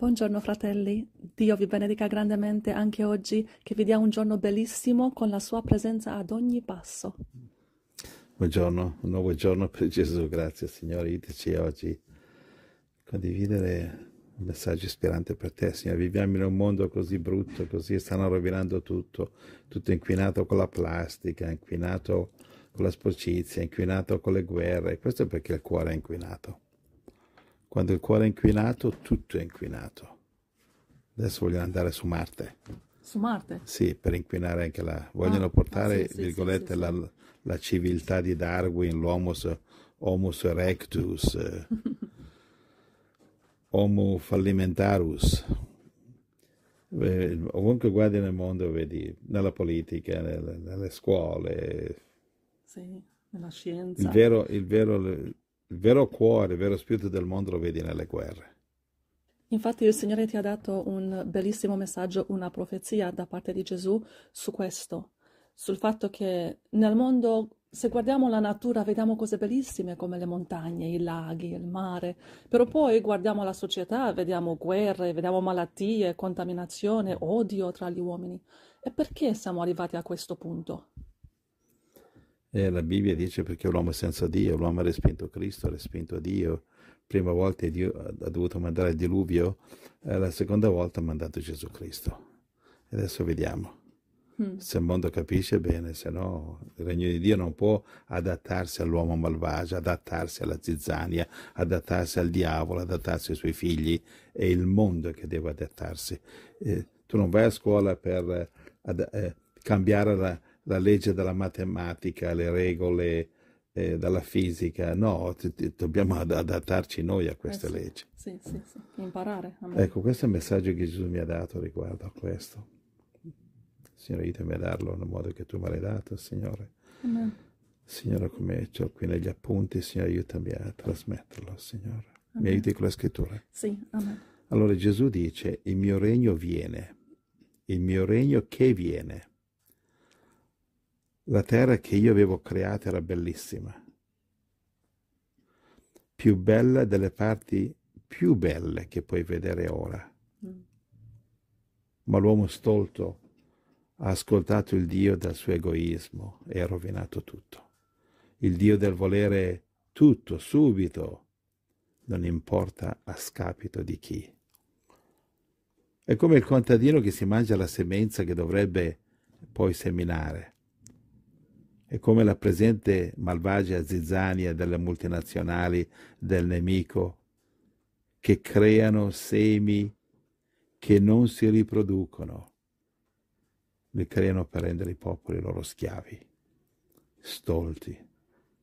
Buongiorno fratelli, Dio vi benedica grandemente anche oggi, che vi dia un giorno bellissimo con la sua presenza ad ogni passo. Buongiorno, un nuovo giorno per Gesù, grazie Signore, aiutaci oggi condividere un messaggio ispirante per te, Signore. Viviamo in un mondo così brutto, così stanno rovinando tutto, tutto inquinato con la plastica, inquinato con la sporcizia, inquinato con le guerre, questo è perché il cuore è inquinato. Quando il cuore è inquinato, tutto è inquinato. Adesso vogliono andare su Marte. Su Marte? Sì, per inquinare anche la... Vogliono ah, portare, ah, sì, virgolette, sì, sì, la, la, civiltà di Darwin, l'homus homus erectus, eh, homo fallimentarus. Eh, ovunque guardi nel mondo, vedi, nella politica, nel, nelle scuole. Sì, nella scienza. Il vero, il vero il vero cuore, il vero spirito del mondo lo vedi nelle guerre. Infatti il Signore ti ha dato un bellissimo messaggio, una profezia da parte di Gesù su questo, sul fatto che nel mondo, se guardiamo la natura, vediamo cose bellissime come le montagne, i laghi, il mare, però poi guardiamo la società, vediamo guerre, vediamo malattie, contaminazione, odio tra gli uomini. E perché siamo arrivati a questo punto? Eh, la Bibbia dice perché l'uomo è senza Dio, l'uomo ha respinto Cristo, ha respinto Dio. Prima volta Dio ha dovuto mandare il diluvio, eh, la seconda volta ha mandato Gesù Cristo. E adesso vediamo. Mm. Se il mondo capisce bene, se no il regno di Dio non può adattarsi all'uomo malvagio, adattarsi alla zizzania, adattarsi al diavolo, adattarsi ai suoi figli. È il mondo che deve adattarsi. Eh, tu non vai a scuola per eh, eh, cambiare la, la legge della matematica, le regole eh, dalla fisica, no, t- t- dobbiamo adattarci noi a queste eh sì, leggi. Sì, sì, sì, imparare. Ecco, questo è il messaggio che Gesù mi ha dato riguardo a questo. Signore, aiutami a darlo nel modo che tu mi hai dato, Signore. Amen. Signora, come ho qui negli appunti, Signore, aiutami a trasmetterlo, Signore. Amen. Mi aiuti con la scrittura? Sì, amen. Allora Gesù dice, il mio regno viene, il mio regno che viene. La terra che io avevo creata era bellissima, più bella delle parti più belle che puoi vedere ora. Mm. Ma l'uomo stolto ha ascoltato il Dio dal suo egoismo e ha rovinato tutto. Il Dio del volere tutto, subito, non importa a scapito di chi. È come il contadino che si mangia la semenza che dovrebbe poi seminare e come la presente malvagia zizzania delle multinazionali del nemico che creano semi che non si riproducono, li creano per rendere i popoli loro schiavi, stolti,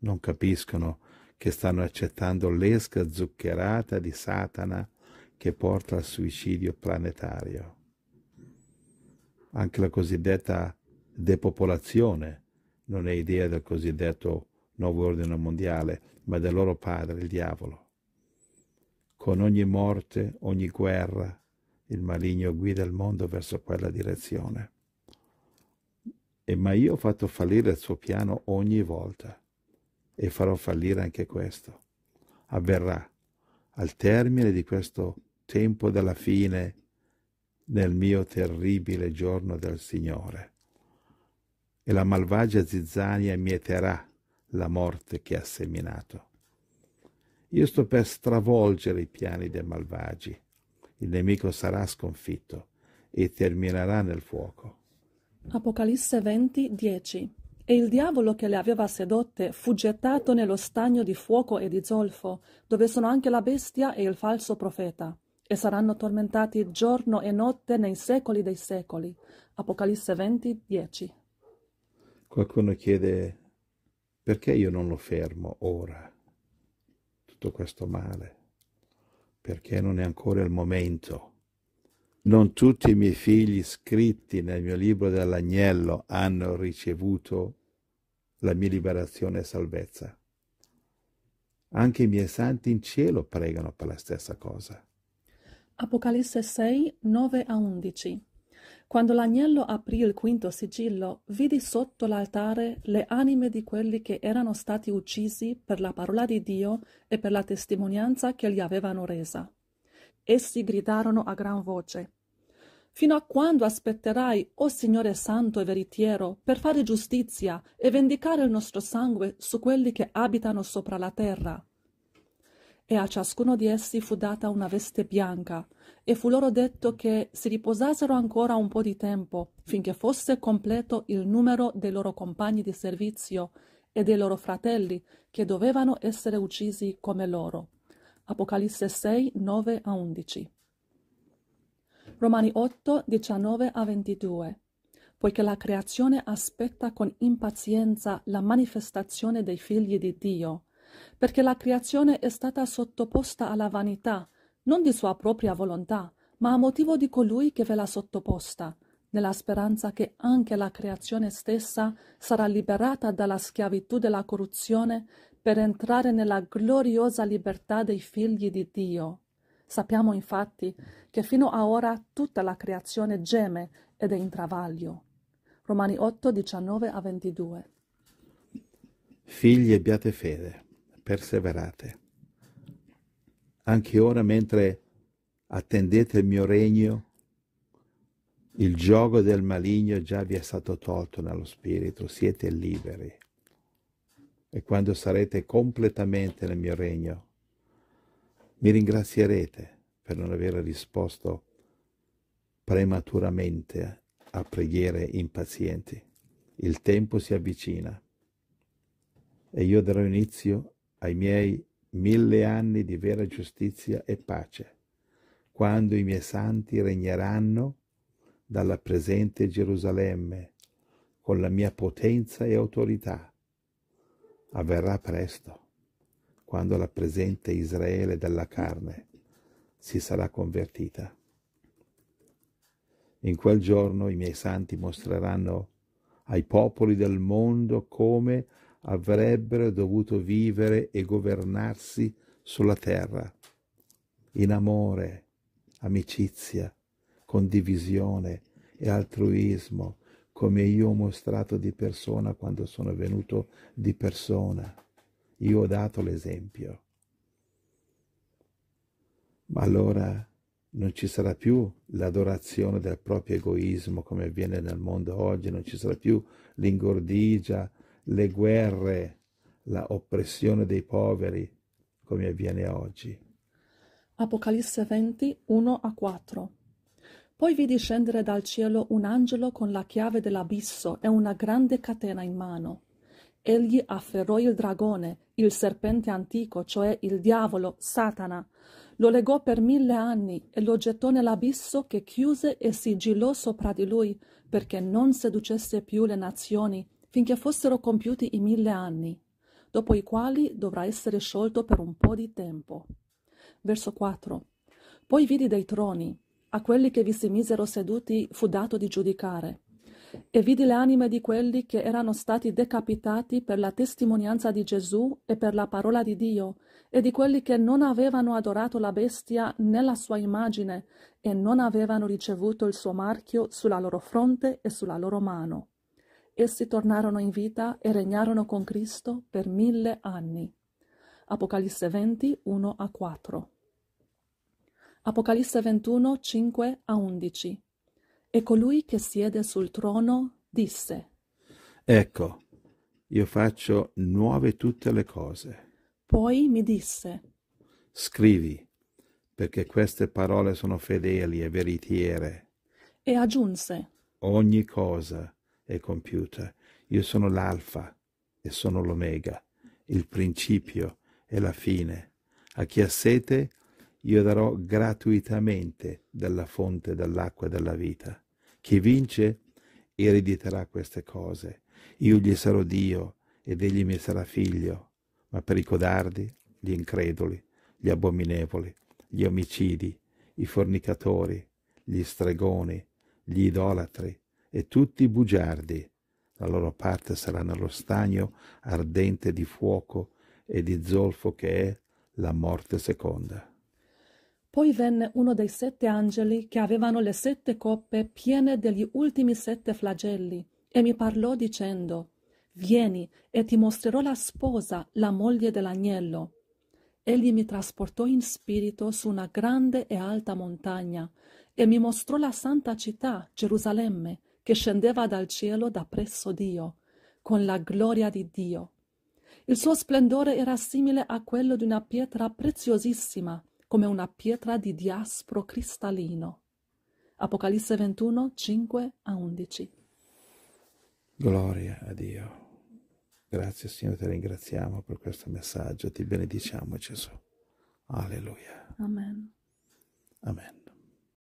non capiscono che stanno accettando l'esca zuccherata di Satana che porta al suicidio planetario. Anche la cosiddetta depopolazione non è idea del cosiddetto nuovo ordine mondiale, ma del loro padre, il diavolo. Con ogni morte, ogni guerra, il maligno guida il mondo verso quella direzione. E ma io ho fatto fallire il suo piano ogni volta e farò fallire anche questo. Avverrà al termine di questo tempo della fine nel mio terribile giorno del Signore e la malvagia zizzania mieterà la morte che ha seminato. Io sto per stravolgere i piani dei malvagi. Il nemico sarà sconfitto e terminerà nel fuoco. Apocalisse 20, 10 E il diavolo che le aveva sedotte fu gettato nello stagno di fuoco e di zolfo, dove sono anche la bestia e il falso profeta, e saranno tormentati giorno e notte nei secoli dei secoli. Apocalisse 20, 10 Qualcuno chiede perché io non lo fermo ora, tutto questo male, perché non è ancora il momento. Non tutti i miei figli scritti nel mio libro dell'agnello hanno ricevuto la mia liberazione e salvezza. Anche i miei santi in cielo pregano per la stessa cosa. Apocalisse 6, 9 a 11 quando l'agnello aprì il quinto sigillo, vidi sotto l'altare le anime di quelli che erano stati uccisi per la parola di Dio e per la testimonianza che gli avevano resa. Essi gridarono a gran voce Fino a quando aspetterai, o oh Signore Santo e Veritiero, per fare giustizia e vendicare il nostro sangue su quelli che abitano sopra la terra? e a ciascuno di essi fu data una veste bianca, e fu loro detto che si riposassero ancora un po' di tempo, finché fosse completo il numero dei loro compagni di servizio e dei loro fratelli, che dovevano essere uccisi come loro. Apocalisse 6, 9 a 11. Romani 8, 19 a 22. Poiché la creazione aspetta con impazienza la manifestazione dei figli di Dio, perché la creazione è stata sottoposta alla vanità, non di sua propria volontà, ma a motivo di colui che ve l'ha sottoposta, nella speranza che anche la creazione stessa sarà liberata dalla schiavitù della corruzione per entrare nella gloriosa libertà dei figli di Dio. Sappiamo infatti che fino a ora tutta la creazione geme ed è in travaglio. Romani 8, 19 a 22. Figli e beate fede perseverate. Anche ora, mentre attendete il mio regno, il gioco del maligno già vi è stato tolto nello spirito, siete liberi. E quando sarete completamente nel mio regno, mi ringrazierete per non aver risposto prematuramente a preghiere impazienti. Il tempo si avvicina e io darò inizio ai miei mille anni di vera giustizia e pace, quando i miei santi regneranno dalla presente Gerusalemme con la mia potenza e autorità. Avverrà presto, quando la presente Israele della carne si sarà convertita. In quel giorno i miei santi mostreranno ai popoli del mondo come avrebbero dovuto vivere e governarsi sulla terra, in amore, amicizia, condivisione e altruismo, come io ho mostrato di persona quando sono venuto di persona. Io ho dato l'esempio. Ma allora non ci sarà più l'adorazione del proprio egoismo come avviene nel mondo oggi, non ci sarà più l'ingordigia, le guerre, la oppressione dei poveri, come avviene oggi. Apocalisse 20, 1 a 4 Poi vidi scendere dal cielo un angelo con la chiave dell'abisso e una grande catena in mano. Egli afferrò il dragone, il serpente antico, cioè il diavolo, Satana, lo legò per mille anni e lo gettò nell'abisso che chiuse e sigillò sopra di lui, perché non seducesse più le nazioni finché fossero compiuti i mille anni, dopo i quali dovrà essere sciolto per un po' di tempo. Verso 4. Poi vidi dei troni, a quelli che vi si misero seduti fu dato di giudicare. E vidi le anime di quelli che erano stati decapitati per la testimonianza di Gesù e per la parola di Dio, e di quelli che non avevano adorato la bestia né la sua immagine, e non avevano ricevuto il suo marchio sulla loro fronte e sulla loro mano. Essi tornarono in vita e regnarono con Cristo per mille anni. Apocalisse 20, 1 a 4. Apocalisse 21, 5 a 11. E colui che siede sul trono disse, Ecco, io faccio nuove tutte le cose. Poi mi disse, Scrivi, perché queste parole sono fedeli e veritiere. E aggiunse, Ogni cosa è compiuta. Io sono l'alfa e sono l'omega, il principio e la fine. A chi ha sete io darò gratuitamente dalla fonte dell'acqua e della vita. Chi vince erediterà queste cose. Io gli sarò Dio ed egli mi sarà figlio, ma per i codardi, gli increduli, gli abominevoli, gli omicidi, i fornicatori, gli stregoni, gli idolatri, e tutti i bugiardi. La loro parte sarà nello stagno ardente di fuoco e di zolfo che è la morte seconda. Poi venne uno dei sette angeli che avevano le sette coppe piene degli ultimi sette flagelli e mi parlò dicendo Vieni e ti mostrerò la sposa, la moglie dell'agnello. Egli mi trasportò in spirito su una grande e alta montagna e mi mostrò la santa città, Gerusalemme, che scendeva dal cielo da presso Dio, con la gloria di Dio. Il suo splendore era simile a quello di una pietra preziosissima, come una pietra di diaspro cristallino. Apocalisse 21, 5 a 11. Gloria a Dio. Grazie Signore, ti ringraziamo per questo messaggio, ti benediciamo Gesù. Alleluia. Amen. Amen.